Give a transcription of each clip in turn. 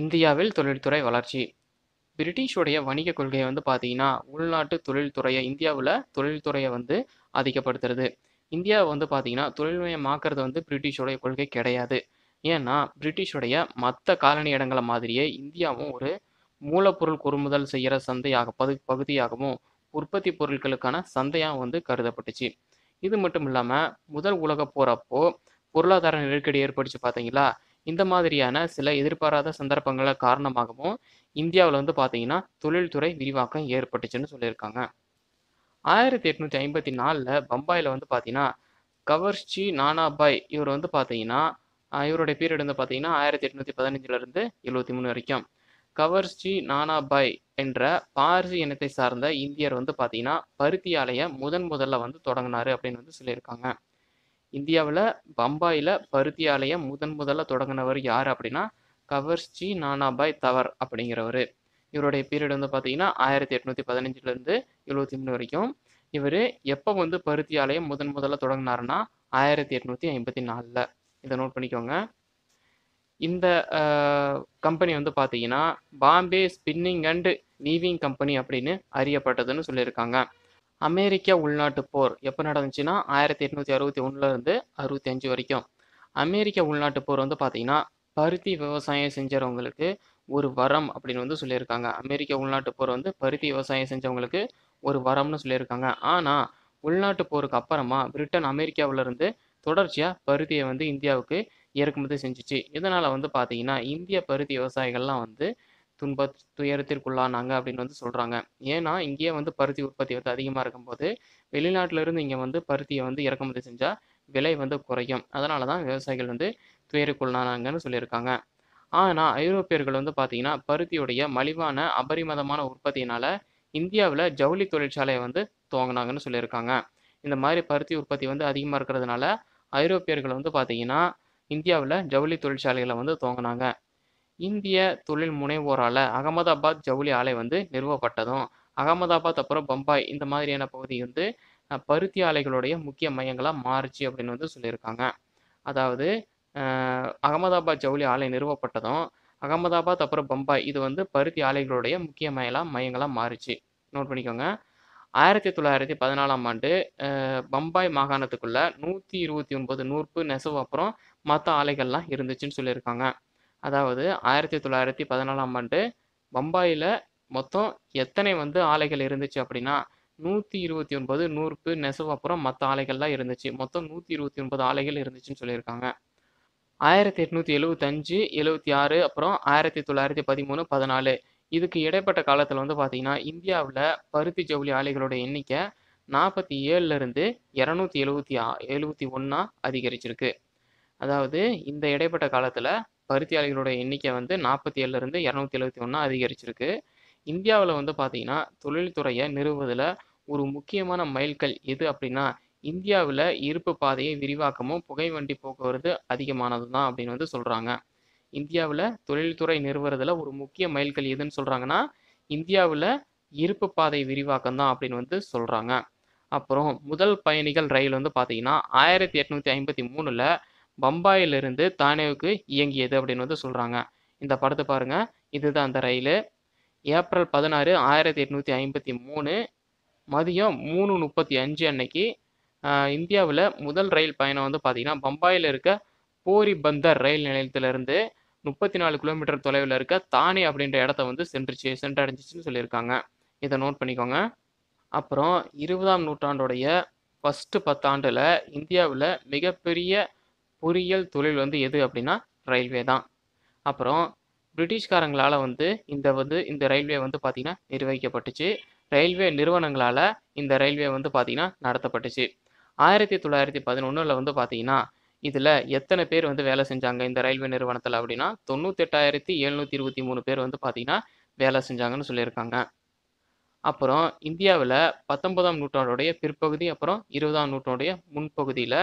இந்தியாவில் தொழில்துறை வளர்ச்சி பிரிட்டிஷுடைய வணிக கொள்கையை வந்து பார்த்தீங்கன்னா உள்நாட்டு தொழில்துறையை இந்தியாவில் தொழில்துறையை வந்து அதிகப்படுத்துறது இந்தியாவை வந்து பார்த்தீங்கன்னா தொழில்மயமாக்குறது வந்து பிரிட்டிஷோடைய கொள்கை கிடையாது ஏன்னா பிரிட்டிஷுடைய மற்ற காலனி இடங்களை மாதிரியே இந்தியாவும் ஒரு மூலப்பொருள் கொள்முதல் செய்கிற சந்தையாக பகு பகுதியாகவும் உற்பத்தி பொருட்களுக்கான சந்தையாக வந்து கருதப்பட்டுச்சு இது மட்டும் இல்லாமல் முதல் உலக போகிறப்போ பொருளாதார நெருக்கடி ஏற்பட்டுச்சு பார்த்தீங்களா இந்த மாதிரியான சில எதிர்பாராத சந்தர்ப்பங்களை காரணமாகவும் இந்தியாவில் வந்து பார்த்தீங்கன்னா தொழில்துறை விரிவாக்கம் ஏற்பட்டுச்சுன்னு சொல்லியிருக்காங்க ஆயிரத்தி எட்நூற்றி ஐம்பத்தி நாலில் பம்பாயில் வந்து பார்த்தீங்கன்னா கவர்ச்சி நானாபாய் இவர் வந்து பார்த்தீங்கன்னா இவருடைய பீரியட் வந்து பார்த்தீங்கன்னா ஆயிரத்தி எட்நூற்றி பதினஞ்சுலேருந்து எழுபத்தி மூணு வரைக்கும் கவர்ச்சி நானாபாய் என்ற பார்சி இனத்தை சார்ந்த இந்தியர் வந்து பார்த்தீங்கன்னா பருத்தி ஆலையை முதன் முதல்ல வந்து தொடங்கினார் அப்படின்னு வந்து சொல்லியிருக்காங்க இந்தியாவில் பம்பாயில் பருத்தி ஆலயம் முதன் முதல்ல தொடங்கினவர் யார் அப்படின்னா கவர்ஸ்ஜி நானாபாய் தவர் அப்படிங்கிறவர் இவருடைய பீரியட் வந்து பார்த்தீங்கன்னா ஆயிரத்தி எட்நூற்றி பதினஞ்சுலேருந்து எழுபத்தி மூணு வரைக்கும் இவர் எப்போ வந்து பருத்தி ஆலயம் முதன் முதல்ல தொடங்கினாருன்னா ஆயிரத்தி எட்நூற்றி ஐம்பத்தி நாலில் இதை நோட் பண்ணிக்கோங்க இந்த கம்பெனி வந்து பார்த்தீங்கன்னா Bombay spinning and weaving company அப்படின்னு அறியப்பட்டதுன்னு சொல்லியிருக்காங்க அமெரிக்க உள்நாட்டு போர் எப்போ நடந்துச்சுன்னா ஆயிரத்தி எட்நூற்றி அறுபத்தி ஒன்றுலேருந்து அறுபத்தி அஞ்சு வரைக்கும் அமெரிக்க உள்நாட்டு போர் வந்து பார்த்தீங்கன்னா பருத்தி விவசாயம் செஞ்சவங்களுக்கு ஒரு வரம் அப்படின்னு வந்து சொல்லியிருக்காங்க அமெரிக்க உள்நாட்டு போர் வந்து பருத்தி விவசாயம் செஞ்சவங்களுக்கு ஒரு வரம்னு சொல்லியிருக்காங்க ஆனால் உள்நாட்டு போருக்கு அப்புறமா பிரிட்டன் அமெரிக்காவிலேருந்து தொடர்ச்சியாக பருத்தியை வந்து இந்தியாவுக்கு இறக்குமதி செஞ்சிச்சு இதனால் வந்து பார்த்தீங்கன்னா இந்திய பருத்தி விவசாயிகள்லாம் வந்து துன்ப துயரத்திற்குள்ளானாங்க அப்படின்னு வந்து சொல்கிறாங்க ஏன்னா இங்கேயே வந்து பருத்தி உற்பத்தி வந்து அதிகமாக இருக்கும்போது வெளிநாட்டிலேருந்து இங்கே வந்து பருத்தியை வந்து இறக்குமதி செஞ்சால் விலை வந்து குறையும் அதனால தான் விவசாயிகள் வந்து துயருக்குள்ளானாங்கன்னு சொல்லியிருக்காங்க ஆனால் ஐரோப்பியர்கள் வந்து பார்த்தீங்கன்னா பருத்தியுடைய மலிவான அபரிமதமான உற்பத்தியினால் இந்தியாவில் ஜவுளி தொழிற்சாலையை வந்து துவங்கினாங்கன்னு சொல்லியிருக்காங்க இந்த மாதிரி பருத்தி உற்பத்தி வந்து அதிகமாக இருக்கிறதுனால ஐரோப்பியர்கள் வந்து பார்த்தீங்கன்னா இந்தியாவில் ஜவுளி தொழிற்சாலைகளை வந்து துவங்கினாங்க இந்திய தொழில் முனைவோரால் அகமதாபாத் ஜவுளி ஆலை வந்து நிறுவப்பட்டதும் அகமதாபாத் அப்புறம் பம்பாய் இந்த மாதிரியான பகுதி வந்து பருத்தி ஆலைகளுடைய முக்கிய மையங்களாக மாறுச்சு அப்படின்னு வந்து சொல்லியிருக்காங்க அதாவது அகமதாபாத் ஜவுளி ஆலை நிறுவப்பட்டதும் அகமதாபாத் அப்புறம் பம்பாய் இது வந்து பருத்தி ஆலைகளுடைய முக்கிய மையலாம் மையங்களாக மாறுச்சு நோட் பண்ணிக்கோங்க ஆயிரத்தி தொள்ளாயிரத்தி பதினாலாம் ஆண்டு பம்பாய் மாகாணத்துக்குள்ளே நூற்றி இருபத்தி ஒன்பது நூற்பு நெசவு அப்புறம் மற்ற ஆலைகள்லாம் இருந்துச்சுன்னு சொல்லியிருக்காங்க அதாவது ஆயிரத்தி தொள்ளாயிரத்தி பதினாலாம் ஆண்டு பம்பாயில் மொத்தம் எத்தனை வந்து ஆலைகள் இருந்துச்சு அப்படின்னா நூற்றி இருபத்தி ஒன்பது நூறுக்கு நெசவு அப்புறம் மற்ற ஆலைகள்லாம் இருந்துச்சு மொத்தம் நூற்றி இருபத்தி ஒன்பது ஆலைகள் இருந்துச்சுன்னு சொல்லியிருக்காங்க ஆயிரத்தி எட்நூற்றி எழுபத்தஞ்சு எழுபத்தி ஆறு அப்புறம் ஆயிரத்தி தொள்ளாயிரத்தி பதிமூணு பதினாலு இதுக்கு இடைப்பட்ட காலத்தில் வந்து பார்த்திங்கன்னா இந்தியாவில் பருத்தி ஜவுளி ஆலைகளோட எண்ணிக்கை நாற்பத்தி ஏழுலேருந்து இரநூத்தி எழுபத்தி ஆ எழுபத்தி ஒன்றா அதிகரிச்சிருக்கு அதாவது இந்த இடைப்பட்ட காலத்தில் பருத்தியாளிகளோட எண்ணிக்கை வந்து நாற்பத்தி ஏழுலேருந்து இரநூத்தி எழுபத்தி ஒன்றா அதிகரிச்சிருக்கு இந்தியாவில் வந்து பார்த்தீங்கன்னா தொழில்துறையை நிறுவுவதில் ஒரு முக்கியமான மைல்கல் எது அப்படின்னா இந்தியாவில் இருப்பு பாதையை விரிவாக்கமும் புகை வண்டி போக்குவரத்து அதிகமானது தான் அப்படின்னு வந்து சொல்கிறாங்க இந்தியாவில் தொழில்துறை நிறுவுறதுல ஒரு முக்கிய மைல்கல் எதுன்னு சொல்கிறாங்கன்னா இந்தியாவில் இருப்பு பாதை விரிவாக்கம் தான் அப்படின்னு வந்து சொல்கிறாங்க அப்புறம் முதல் பயணிகள் ரயில் வந்து பார்த்திங்கன்னா ஆயிரத்தி எட்நூற்றி ஐம்பத்தி மூணில் பம்பாயிலிருந்து தானேவுக்கு இயங்கியது அப்படின்னு வந்து சொல்கிறாங்க இந்த படத்தை பாருங்கள் இதுதான் அந்த ரயில் ஏப்ரல் பதினாறு ஆயிரத்தி எட்நூற்றி ஐம்பத்தி மூணு மதியம் மூணு முப்பத்தி அஞ்சு அன்னைக்கு இந்தியாவில் முதல் ரயில் பயணம் வந்து பார்த்திங்கன்னா பம்பாயில் இருக்க போரி பந்தர் ரயில் நிலையத்திலிருந்து முப்பத்தி நாலு கிலோமீட்டர் தொலைவில் இருக்க தானே அப்படின்ற இடத்த வந்து சென்றுச்சு சென்றடைஞ்சிச்சுன்னு சொல்லியிருக்காங்க இதை நோட் பண்ணிக்கோங்க அப்புறம் இருபதாம் நூற்றாண்டுடைய ஃபஸ்ட்டு பத்தாண்டில் இந்தியாவில் மிகப்பெரிய பொறியியல் தொழில் வந்து எது அப்படின்னா ரயில்வே தான் அப்புறம் பிரிட்டிஷ்காரங்களால் வந்து இந்த வந்து இந்த ரயில்வே வந்து பார்த்திங்கன்னா நிர்வகிக்கப்பட்டுச்சு ரயில்வே நிறுவனங்களால் இந்த ரயில்வே வந்து பார்த்திங்கன்னா நடத்தப்பட்டுச்சு ஆயிரத்தி தொள்ளாயிரத்தி பதினொன்றில் வந்து பார்த்திங்கன்னா இதில் எத்தனை பேர் வந்து வேலை செஞ்சாங்க இந்த ரயில்வே நிறுவனத்தில் அப்படின்னா தொண்ணூத்தெட்டாயிரத்தி எழுநூற்றி இருபத்தி மூணு பேர் வந்து பார்த்திங்கன்னா வேலை செஞ்சாங்கன்னு சொல்லியிருக்காங்க அப்புறம் இந்தியாவில் பத்தொன்பதாம் நூற்றாண்டுடைய பிற்பகுதி அப்புறம் இருபதாம் நூற்றாண்டுடைய முன்பகுதியில்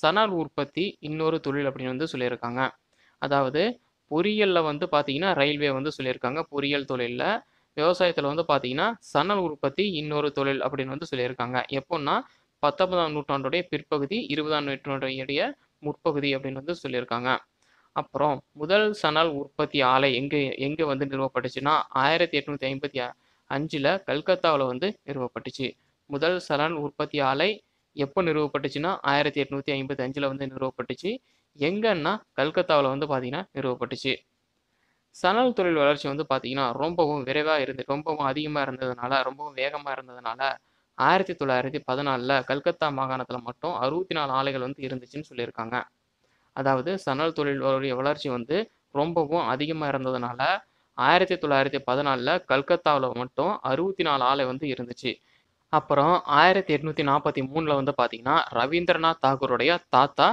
சணல் உற்பத்தி இன்னொரு தொழில் அப்படின்னு வந்து சொல்லியிருக்காங்க அதாவது பொறியியலில் வந்து பார்த்தீங்கன்னா ரயில்வே வந்து சொல்லியிருக்காங்க பொறியியல் தொழிலில் விவசாயத்தில் வந்து பார்த்தீங்கன்னா சணல் உற்பத்தி இன்னொரு தொழில் அப்படின்னு வந்து சொல்லியிருக்காங்க எப்போன்னா பத்தொன்பதாம் நூற்றாண்டுடைய பிற்பகுதி இருபதாம் நூற்றாண்டுடைய முற்பகுதி அப்படின்னு வந்து சொல்லியிருக்காங்க அப்புறம் முதல் சணல் உற்பத்தி ஆலை எங்கே எங்கே வந்து நிறுவப்பட்டுச்சுன்னா ஆயிரத்தி எட்நூற்றி ஐம்பத்தி அஞ்சில் கல்கத்தாவில் வந்து நிறுவப்பட்டுச்சு முதல் சணல் உற்பத்தி ஆலை எப்போ நிறுவப்பட்டுச்சுன்னா ஆயிரத்தி எட்நூற்றி ஐம்பத்தி அஞ்சில் வந்து நிறுவப்பட்டுச்சு எங்கன்னா கல்கத்தாவில் வந்து பார்த்திங்கன்னா நிறுவப்பட்டுச்சு சணல் தொழில் வளர்ச்சி வந்து பார்த்திங்கன்னா ரொம்பவும் விரைவாக இருந்து ரொம்பவும் அதிகமாக இருந்ததுனால ரொம்பவும் வேகமாக இருந்ததுனால ஆயிரத்தி தொள்ளாயிரத்தி பதினாலில் கல்கத்தா மாகாணத்தில் மட்டும் அறுபத்தி நாலு ஆலைகள் வந்து இருந்துச்சுன்னு சொல்லியிருக்காங்க அதாவது சணல் தொழிலுடைய வளர்ச்சி வந்து ரொம்பவும் அதிகமாக இருந்ததுனால ஆயிரத்தி தொள்ளாயிரத்தி பதினாலில் கல்கத்தாவில் மட்டும் அறுபத்தி நாலு ஆலை வந்து இருந்துச்சு அப்புறம் ஆயிரத்தி எட்நூத்தி நாற்பத்தி மூணில் வந்து பார்த்தீங்கன்னா ரவீந்திரநாத் தாகூருடைய தாத்தா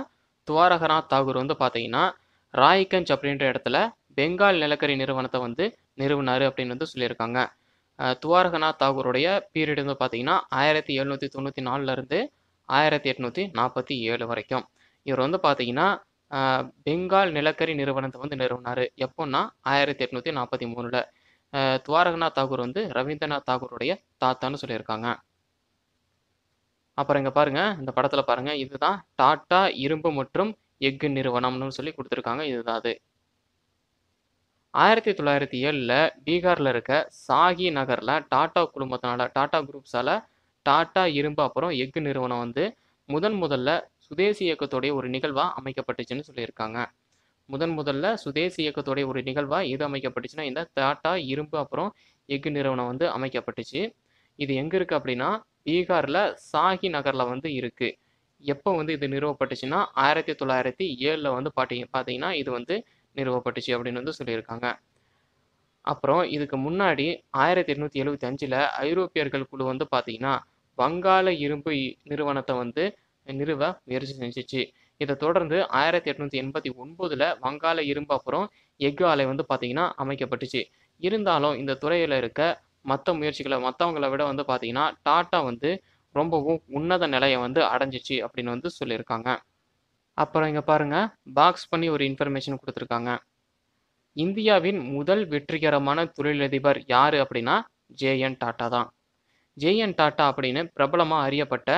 துவாரகநாத் தாகூர் வந்து பார்த்தீங்கன்னா ராய்கஞ்ச் அப்படின்ற இடத்துல பெங்கால் நிலக்கரி நிறுவனத்தை வந்து நிறுவனார் அப்படின்னு வந்து சொல்லியிருக்காங்க துவாரகநாத் தாகூருடைய பீரியட் வந்து பார்த்தீங்கன்னா ஆயிரத்தி எழுநூற்றி தொண்ணூற்றி நாலுலேருந்து ஆயிரத்தி எட்நூத்தி நாற்பத்தி ஏழு வரைக்கும் இவர் வந்து பார்த்தீங்கன்னா பெங்கால் நிலக்கரி நிறுவனத்தை வந்து நிறுவனார் எப்போன்னா ஆயிரத்தி எட்நூற்றி நாற்பத்தி மூணில் துவாரகநாத் தாகூர் வந்து ரவீந்திரநாத் தாகூருடைய தாத்தான்னு சொல்லியிருக்காங்க அப்புறம் இங்கே பாருங்கள் இந்த படத்தில் பாருங்கள் இதுதான் டாட்டா இரும்பு மற்றும் எஃகு நிறுவனம்னு சொல்லி கொடுத்துருக்காங்க இதுதான் அது ஆயிரத்தி தொள்ளாயிரத்தி ஏழில் பீகாரில் இருக்க சாகி நகரில் டாட்டா குழுமத்தினால டாட்டா குரூப்ஸால் டாட்டா இரும்பு அப்புறம் எஃகு நிறுவனம் வந்து முதன் முதல்ல சுதேசி இயக்கத்துடைய ஒரு நிகழ்வாக அமைக்கப்பட்டுச்சுன்னு சொல்லியிருக்காங்க முதன் முதல்ல சுதேசி இயக்கத்துடைய ஒரு நிகழ்வாக எது அமைக்கப்பட்டுச்சுன்னா இந்த டாட்டா இரும்பு அப்புறம் எஃகு நிறுவனம் வந்து அமைக்கப்பட்டுச்சு இது எங்கே இருக்குது அப்படின்னா பீகாரில் சாகி நகரில் வந்து இருக்குது எப்போ வந்து இது நிறுவப்பட்டுச்சுன்னா ஆயிரத்தி தொள்ளாயிரத்தி ஏழில் வந்து பாட்டி பார்த்தீங்கன்னா இது வந்து நிறுவப்பட்டுச்சு அப்படின்னு வந்து சொல்லியிருக்காங்க அப்புறம் இதுக்கு முன்னாடி ஆயிரத்தி எண்ணூற்றி எழுபத்தி அஞ்சில் ஐரோப்பியர்கள் குழு வந்து பார்த்தீங்கன்னா வங்காள இரும்பு நிறுவனத்தை வந்து நிறுவ முயற்சி செஞ்சிச்சு இதை தொடர்ந்து ஆயிரத்தி எட்நூத்தி எண்பத்தி ஒன்பதுல வங்காள இரும்பு எஃகு ஆலை வந்து பார்த்தீங்கன்னா அமைக்கப்பட்டுச்சு இருந்தாலும் இந்த துறையில் இருக்க மற்ற முயற்சிகளை மற்றவங்களை விட வந்து பார்த்தீங்கன்னா டாட்டா வந்து ரொம்பவும் உன்னத நிலையை வந்து அடைஞ்சிச்சு அப்படின்னு வந்து சொல்லியிருக்காங்க அப்புறம் இங்கே பாருங்க பாக்ஸ் பண்ணி ஒரு இன்ஃபர்மேஷன் கொடுத்துருக்காங்க இந்தியாவின் முதல் வெற்றிகரமான தொழிலதிபர் யார் அப்படின்னா ஜேஎன் டாட்டா தான் ஜேஎன் டாட்டா அப்படின்னு பிரபலமாக அறியப்பட்ட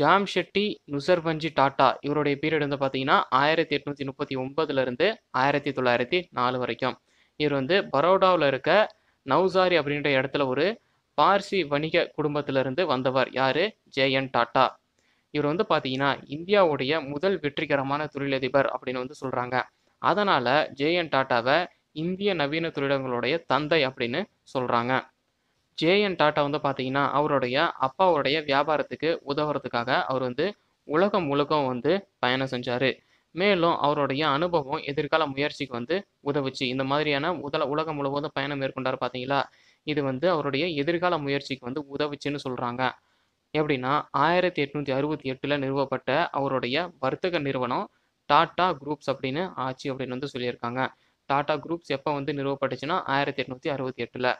ஜாம் ஷெட்டி நுசர்பஞ்சி டாட்டா இவருடைய பீரியட் வந்து பார்த்தீங்கன்னா ஆயிரத்தி எட்நூற்றி முப்பத்தி ஒன்பதுலேருந்து ஆயிரத்தி தொள்ளாயிரத்தி நாலு வரைக்கும் இவர் வந்து பரோடாவில் இருக்க நவ்சாரி அப்படின்ற இடத்துல ஒரு பார்சி வணிக குடும்பத்திலிருந்து வந்தவர் யார் ஜேஎன் டாட்டா இவர் வந்து பார்த்தீங்கன்னா இந்தியாவுடைய முதல் வெற்றிகரமான தொழிலதிபர் அப்படின்னு வந்து சொல்கிறாங்க அதனால் ஜேஎன் டாட்டாவை இந்திய நவீன தொழிலங்களுடைய தந்தை அப்படின்னு சொல்கிறாங்க ஜேஎன் டாட்டா வந்து பார்த்தீங்கன்னா அவருடைய அப்பாவுடைய வியாபாரத்துக்கு உதவுறதுக்காக அவர் வந்து உலகம் முழுக்கம் வந்து பயணம் செஞ்சார் மேலும் அவருடைய அனுபவம் எதிர்கால முயற்சிக்கு வந்து உதவுச்சு இந்த மாதிரியான உதல உலகம் முழுவதும் பயணம் மேற்கொண்டார் பார்த்தீங்களா இது வந்து அவருடைய எதிர்கால முயற்சிக்கு வந்து உதவுச்சுன்னு சொல்கிறாங்க எப்படின்னா ஆயிரத்தி எட்நூற்றி அறுபத்தி எட்டில் நிறுவப்பட்ட அவருடைய வர்த்தக நிறுவனம் டாட்டா குரூப்ஸ் அப்படின்னு ஆச்சு அப்படின்னு வந்து சொல்லியிருக்காங்க டாட்டா குரூப்ஸ் எப்போ வந்து நிறுவப்பட்டுச்சுன்னா ஆயிரத்தி எட்நூற்றி அறுபத்தி எட்டில்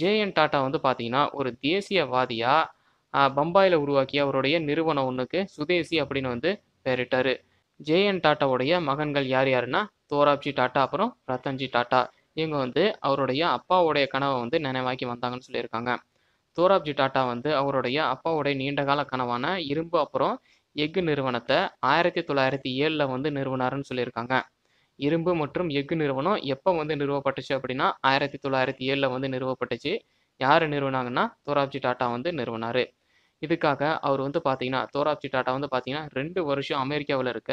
ஜேஎன் டாட்டா வந்து பார்த்தீங்கன்னா ஒரு தேசியவாதியாக பம்பாயில் உருவாக்கிய அவருடைய நிறுவனம் ஒன்றுக்கு சுதேசி அப்படின்னு வந்து பெயரிட்டார் ஜேஎன் டாட்டாவுடைய மகன்கள் யார் யாருன்னா தோராப்ஜி டாட்டா அப்புறம் ரத்தன்ஜி டாட்டா இவங்க வந்து அவருடைய அப்பாவுடைய கனவை வந்து நினைவாக்கி வந்தாங்கன்னு சொல்லியிருக்காங்க தோராப்ஜி டாட்டா வந்து அவருடைய அப்பாவுடைய நீண்டகால கனவான இரும்பு அப்புறம் எஃகு நிறுவனத்தை ஆயிரத்தி தொள்ளாயிரத்தி ஏழில் வந்து நிறுவனாருன்னு சொல்லியிருக்காங்க இரும்பு மற்றும் எஃகு நிறுவனம் எப்போ வந்து நிறுவப்பட்டுச்சு அப்படின்னா ஆயிரத்தி தொள்ளாயிரத்தி ஏழில் வந்து நிறுவப்பட்டுச்சு யார் நிறுவனாங்கன்னா தோராப்ஜி டாட்டா வந்து நிறுவனார் இதுக்காக அவர் வந்து பார்த்தீங்கன்னா தோராப்ஜி டாட்டா வந்து பார்த்தீங்கன்னா ரெண்டு வருஷம் அமெரிக்காவில் இருக்க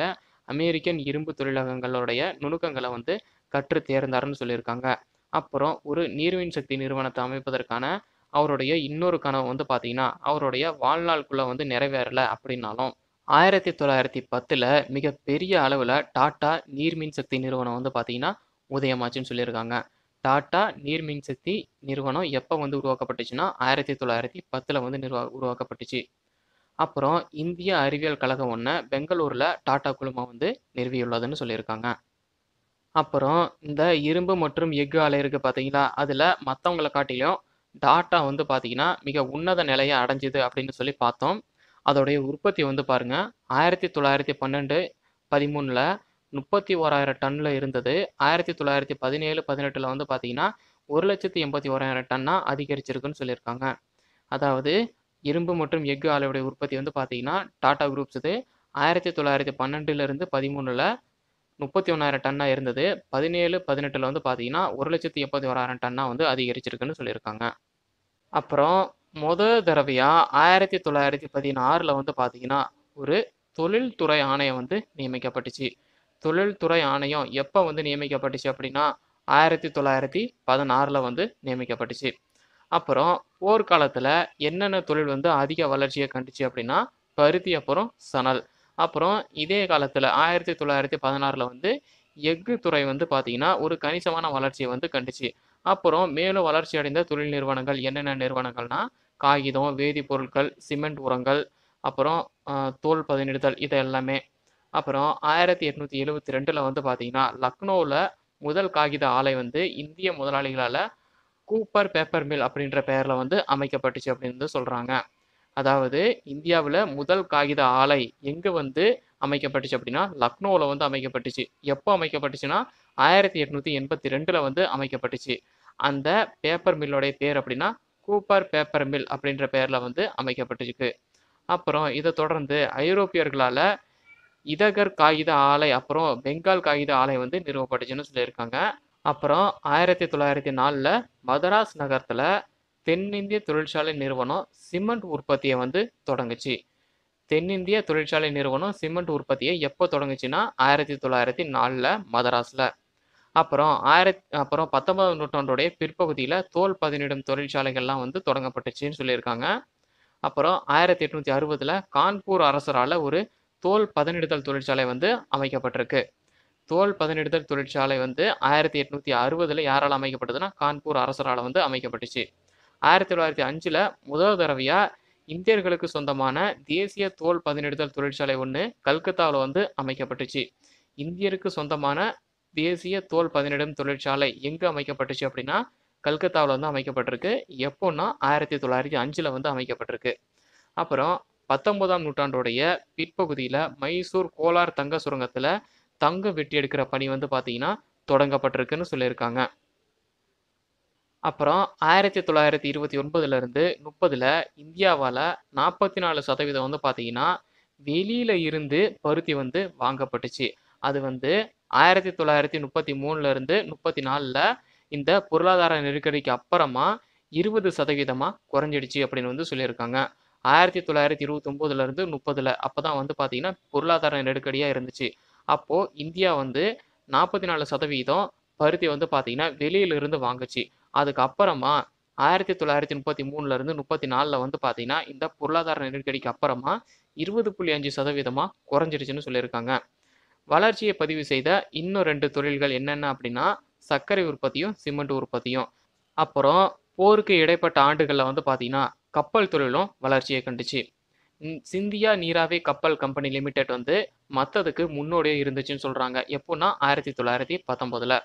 அமெரிக்கன் இரும்பு தொழிலகங்களுடைய நுணுக்கங்களை வந்து கற்று தேர்ந்தாருன்னு சொல்லியிருக்காங்க அப்புறம் ஒரு நீர்மின் சக்தி நிறுவனத்தை அமைப்பதற்கான அவருடைய இன்னொரு கனவு வந்து பார்த்தீங்கன்னா அவருடைய வாழ்நாளுக்குள்ளே வந்து நிறைவேறலை அப்படின்னாலும் ஆயிரத்தி தொள்ளாயிரத்தி பத்தில் மிகப்பெரிய அளவில் டாட்டா நீர்மின் சக்தி நிறுவனம் வந்து பார்த்தீங்கன்னா உதயமாச்சுன்னு சொல்லியிருக்காங்க டாட்டா நீர்மின் சக்தி நிறுவனம் எப்போ வந்து உருவாக்கப்பட்டுச்சுன்னா ஆயிரத்தி தொள்ளாயிரத்தி பத்தில் வந்து நிர்வா உருவாக்கப்பட்டுச்சு அப்புறம் இந்திய அறிவியல் கழகம் ஒன்று பெங்களூரில் டாட்டா குழுமம் வந்து நிறுவியுள்ளதுன்னு சொல்லியிருக்காங்க அப்புறம் இந்த இரும்பு மற்றும் எஃகு ஆலை இருக்குது பார்த்தீங்களா அதில் மற்றவங்களை காட்டிலும் டாட்டா வந்து பார்த்திங்கன்னா மிக உன்னத நிலையை அடைஞ்சிது அப்படின்னு சொல்லி பார்த்தோம் அதோடைய உற்பத்தி வந்து பாருங்கள் ஆயிரத்தி தொள்ளாயிரத்தி பன்னெண்டு பதிமூணில் முப்பத்தி ஓராயிரம் டன்னில் இருந்தது ஆயிரத்தி தொள்ளாயிரத்தி பதினேழு பதினெட்டில் வந்து பார்த்தீங்கன்னா ஒரு லட்சத்தி எண்பத்தி ஓராயிரம் டன்னாக அதிகரிச்சிருக்குன்னு சொல்லியிருக்காங்க அதாவது இரும்பு மற்றும் எஃகு ஆலையுடைய உற்பத்தி வந்து பார்த்தீங்கன்னா டாடா குரூப்ஸ் இது ஆயிரத்தி தொள்ளாயிரத்தி பன்னெண்டுலேருந்து பதிமூணில் முப்பத்தி ஒன்றாயிரம் டன்னாக இருந்தது பதினேழு பதினெட்டில் வந்து பார்த்தீங்கன்னா ஒரு லட்சத்தி எண்பத்தி ஓராயிரம் டன்னாக வந்து அதிகரிச்சிருக்குன்னு சொல்லியிருக்காங்க அப்புறம் முத தடவையாக ஆயிரத்தி தொள்ளாயிரத்தி பதினாறில் வந்து பார்த்தீங்கன்னா ஒரு தொழில்துறை ஆணையம் வந்து நியமிக்கப்பட்டுச்சு தொழில்துறை ஆணையம் எப்போ வந்து நியமிக்கப்பட்டுச்சு அப்படின்னா ஆயிரத்தி தொள்ளாயிரத்தி பதினாறில் வந்து நியமிக்கப்பட்டுச்சு அப்புறம் போர்க்காலத்தில் என்னென்ன தொழில் வந்து அதிக வளர்ச்சியை கண்டுச்சு அப்படின்னா பருத்தி அப்புறம் சணல் அப்புறம் இதே காலத்தில் ஆயிரத்தி தொள்ளாயிரத்தி பதினாறில் வந்து எஃகு துறை வந்து பார்த்திங்கன்னா ஒரு கணிசமான வளர்ச்சியை வந்து கண்டுச்சு அப்புறம் மேலும் வளர்ச்சி அடைந்த தொழில் நிறுவனங்கள் என்னென்ன நிறுவனங்கள்னா காகிதம் வேதிப்பொருட்கள் சிமெண்ட் உரங்கள் அப்புறம் தோல் பதனிடுதல் இது எல்லாமே அப்புறம் ஆயிரத்தி எட்நூற்றி எழுவத்தி ரெண்டில் வந்து பார்த்தீங்கன்னா லக்னோவில் முதல் காகித ஆலை வந்து இந்திய முதலாளிகளால் கூப்பர் பேப்பர் மில் அப்படின்ற பெயரில் வந்து அமைக்கப்பட்டுச்சு அப்படின்னு சொல்கிறாங்க அதாவது இந்தியாவில் முதல் காகித ஆலை எங்கே வந்து அமைக்கப்பட்டுச்சு அப்படின்னா லக்னோவில் வந்து அமைக்கப்பட்டுச்சு எப்போ அமைக்கப்பட்டுச்சுன்னா ஆயிரத்தி எட்நூற்றி எண்பத்தி ரெண்டில் வந்து அமைக்கப்பட்டுச்சு அந்த பேப்பர் மில்லுடைய பேர் அப்படின்னா கூப்பர் பேப்பர் மில் அப்படின்ற பெயரில் வந்து அமைக்கப்பட்டிருக்கு அப்புறம் இதை தொடர்ந்து ஐரோப்பியர்களால் இதகர் காகித ஆலை அப்புறம் பெங்கால் காகித ஆலை வந்து நிறுவப்பட்டுச்சுன்னு சொல்லியிருக்காங்க அப்புறம் ஆயிரத்தி தொள்ளாயிரத்தி நாலில் மதராஸ் நகரத்தில் தென்னிந்திய தொழிற்சாலை நிறுவனம் சிமெண்ட் உற்பத்தியை வந்து தொடங்குச்சு தென்னிந்திய தொழிற்சாலை நிறுவனம் சிமெண்ட் உற்பத்தியை எப்போ தொடங்குச்சுன்னா ஆயிரத்தி தொள்ளாயிரத்தி நாலில் மதராஸில் அப்புறம் ஆயிரத் அப்புறம் பத்தொன்பதாம் நூற்றாண்டுடைய பிற்பகுதியில் தோல் பதினிடும் தொழிற்சாலைகள்லாம் வந்து தொடங்கப்பட்டுச்சுன்னு சொல்லியிருக்காங்க அப்புறம் ஆயிரத்தி எட்நூற்றி அறுபதில் கான்பூர் அரசரால் ஒரு தோல் பதனிடுதல் தொழிற்சாலை வந்து அமைக்கப்பட்டிருக்கு தோல் பதனிடுதல் தொழிற்சாலை வந்து ஆயிரத்தி எட்நூற்றி அறுபதில் யாரால் அமைக்கப்பட்டதுன்னா கான்பூர் அரசரால் வந்து அமைக்கப்பட்டுச்சு ஆயிரத்தி தொள்ளாயிரத்தி அஞ்சில் முதல் தடவையாக இந்தியர்களுக்கு சொந்தமான தேசிய தோல் பதனிடுதல் தொழிற்சாலை ஒன்று கல்கத்தாவில் வந்து அமைக்கப்பட்டுச்சு இந்தியருக்கு சொந்தமான தேசிய தோல் பதினெடும் தொழிற்சாலை எங்கே அமைக்கப்பட்டுச்சு அப்படின்னா கல்கத்தாவில் வந்து அமைக்கப்பட்டிருக்கு எப்போன்னா ஆயிரத்தி தொள்ளாயிரத்தி அஞ்சில் வந்து அமைக்கப்பட்டிருக்கு அப்புறம் பத்தொன்பதாம் நூற்றாண்டுடைய பிற்பகுதியில் மைசூர் கோலார் தங்க சுரங்கத்தில் தங்கம் வெட்டி எடுக்கிற பணி வந்து பார்த்தீங்கன்னா தொடங்கப்பட்டிருக்குன்னு சொல்லியிருக்காங்க அப்புறம் ஆயிரத்தி தொள்ளாயிரத்தி இருபத்தி ஒன்பதுலேருந்து முப்பதில் இந்தியாவால் நாற்பத்தி நாலு சதவீதம் வந்து பார்த்தீங்கன்னா வெளியில் இருந்து பருத்தி வந்து வாங்கப்பட்டுச்சு அது வந்து ஆயிரத்தி தொள்ளாயிரத்தி முப்பத்தி மூணுல இருந்து முப்பத்தி நாலுல இந்த பொருளாதார நெருக்கடிக்கு அப்புறமா இருபது சதவீதமா குறைஞ்சிடுச்சு அப்படின்னு வந்து சொல்லியிருக்காங்க ஆயிரத்தி தொள்ளாயிரத்தி இருபத்தி ஒன்பதுல இருந்து முப்பதுல அப்பதான் வந்து பாத்தீங்கன்னா பொருளாதார நெருக்கடியா இருந்துச்சு அப்போ இந்தியா வந்து நாற்பத்தி நாலு சதவீதம் பருத்தி வந்து பாத்தீங்கன்னா வெளியில இருந்து வாங்குச்சு அதுக்கப்புறமா ஆயிரத்தி தொள்ளாயிரத்தி முப்பத்தி மூணுல இருந்து முப்பத்தி நாலுல வந்து பாத்தீங்கன்னா இந்த பொருளாதார நெருக்கடிக்கு அப்புறமா இருபது புள்ளி அஞ்சு சதவீதமா குறைஞ்சிருச்சுன்னு சொல்லியிருக்காங்க வளர்ச்சியை பதிவு செய்த இன்னும் ரெண்டு தொழில்கள் என்னென்ன அப்படின்னா சர்க்கரை உற்பத்தியும் சிமெண்ட் உற்பத்தியும் அப்புறம் போருக்கு இடைப்பட்ட ஆண்டுகளில் வந்து பார்த்தீங்கன்னா கப்பல் தொழிலும் வளர்ச்சியை கண்டுச்சு சிந்தியா நீராவி கப்பல் கம்பெனி லிமிடெட் வந்து மற்றதுக்கு முன்னோடியே இருந்துச்சுன்னு சொல்கிறாங்க எப்போன்னா ஆயிரத்தி தொள்ளாயிரத்தி பத்தொம்போதில்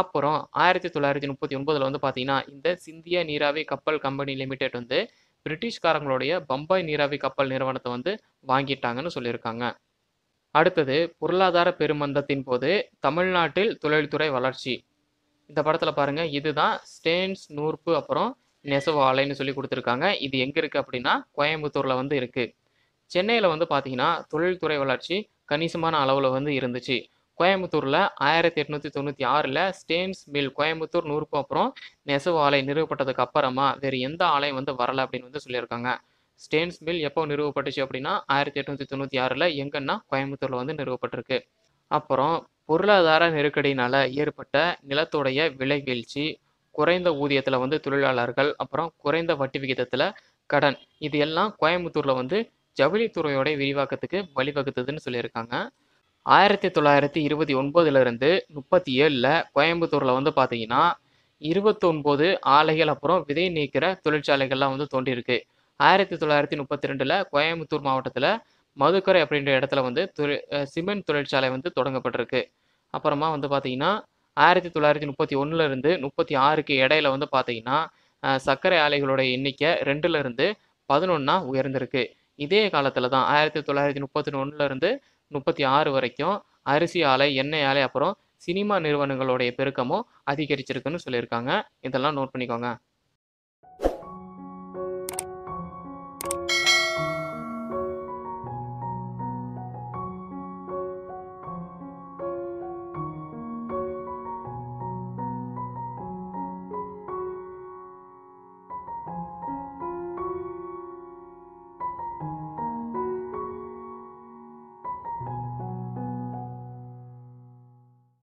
அப்புறம் ஆயிரத்தி தொள்ளாயிரத்தி முப்பத்தி ஒன்பதில் வந்து பார்த்தீங்கன்னா இந்த சிந்தியா நீராவி கப்பல் கம்பெனி லிமிடெட் வந்து பிரிட்டிஷ்காரங்களுடைய பம்பாய் நீராவி கப்பல் நிறுவனத்தை வந்து வாங்கிட்டாங்கன்னு சொல்லியிருக்காங்க அடுத்தது பொருளாதார பெருமந்தத்தின் போது தமிழ்நாட்டில் தொழில்துறை வளர்ச்சி இந்த படத்தில் பாருங்கள் இதுதான் ஸ்டேன்ஸ் நூற்பு அப்புறம் நெசவு ஆலைன்னு சொல்லி கொடுத்துருக்காங்க இது எங்கே இருக்குது அப்படின்னா கோயம்புத்தூரில் வந்து இருக்குது சென்னையில் வந்து பார்த்தீங்கன்னா தொழில்துறை வளர்ச்சி கணிசமான அளவில் வந்து இருந்துச்சு கோயம்புத்தூரில் ஆயிரத்தி எட்நூற்றி தொண்ணூற்றி ஆறில் ஸ்டேன்ஸ் மில் கோயம்புத்தூர் நூறுப்பு அப்புறம் நெசவு ஆலை நிறுவப்பட்டதுக்கு அப்புறமா வேறு எந்த ஆலையும் வந்து வரலை அப்படின்னு வந்து சொல்லியிருக்காங்க ஸ்டேன்ஸ் மில் எப்போ நிறுவப்பட்டுச்சு அப்படின்னா ஆயிரத்தி எட்நூற்றி தொண்ணூற்றி ஆறில் எங்கன்னா கோயம்புத்தூரில் வந்து நிறுவப்பட்டிருக்கு அப்புறம் பொருளாதார நெருக்கடியினால் ஏற்பட்ட நிலத்துடைய விலை வீழ்ச்சி குறைந்த ஊதியத்தில் வந்து தொழிலாளர்கள் அப்புறம் குறைந்த வட்டி விகிதத்தில் கடன் இது எல்லாம் கோயம்புத்தூரில் வந்து ஜவுளித்துறையோடைய விரிவாக்கத்துக்கு வழிவகுத்ததுன்னு சொல்லியிருக்காங்க ஆயிரத்தி தொள்ளாயிரத்தி இருபத்தி ஒன்பதுலேருந்து முப்பத்தி ஏழில் கோயம்புத்தூரில் வந்து பார்த்தீங்கன்னா இருபத்தொன்போது ஆலைகள் அப்புறம் விதை நீக்கிற தொழிற்சாலைகள்லாம் வந்து தோண்டியிருக்கு ஆயிரத்தி தொள்ளாயிரத்தி முப்பத்தி ரெண்டில் கோயம்புத்தூர் மாவட்டத்தில் மதுக்கரை அப்படின்ற இடத்துல வந்து தொழில் சிமெண்ட் தொழிற்சாலை வந்து தொடங்கப்பட்டிருக்கு அப்புறமா வந்து பார்த்தீங்கன்னா ஆயிரத்தி தொள்ளாயிரத்தி முப்பத்தி ஒன்றுலேருந்து முப்பத்தி ஆறுக்கு இடையில வந்து பார்த்தீங்கன்னா சர்க்கரை ஆலைகளுடைய எண்ணிக்கை ரெண்டுலேருந்து பதினொன்னாக உயர்ந்திருக்கு இதே காலத்தில் தான் ஆயிரத்தி தொள்ளாயிரத்தி முப்பத்தி ஒன்றுலேருந்து முப்பத்தி ஆறு வரைக்கும் அரிசி ஆலை எண்ணெய் ஆலை அப்புறம் சினிமா நிறுவனங்களுடைய பெருக்கமும் அதிகரிச்சிருக்குன்னு சொல்லியிருக்காங்க இதெல்லாம் நோட் பண்ணிக்கோங்க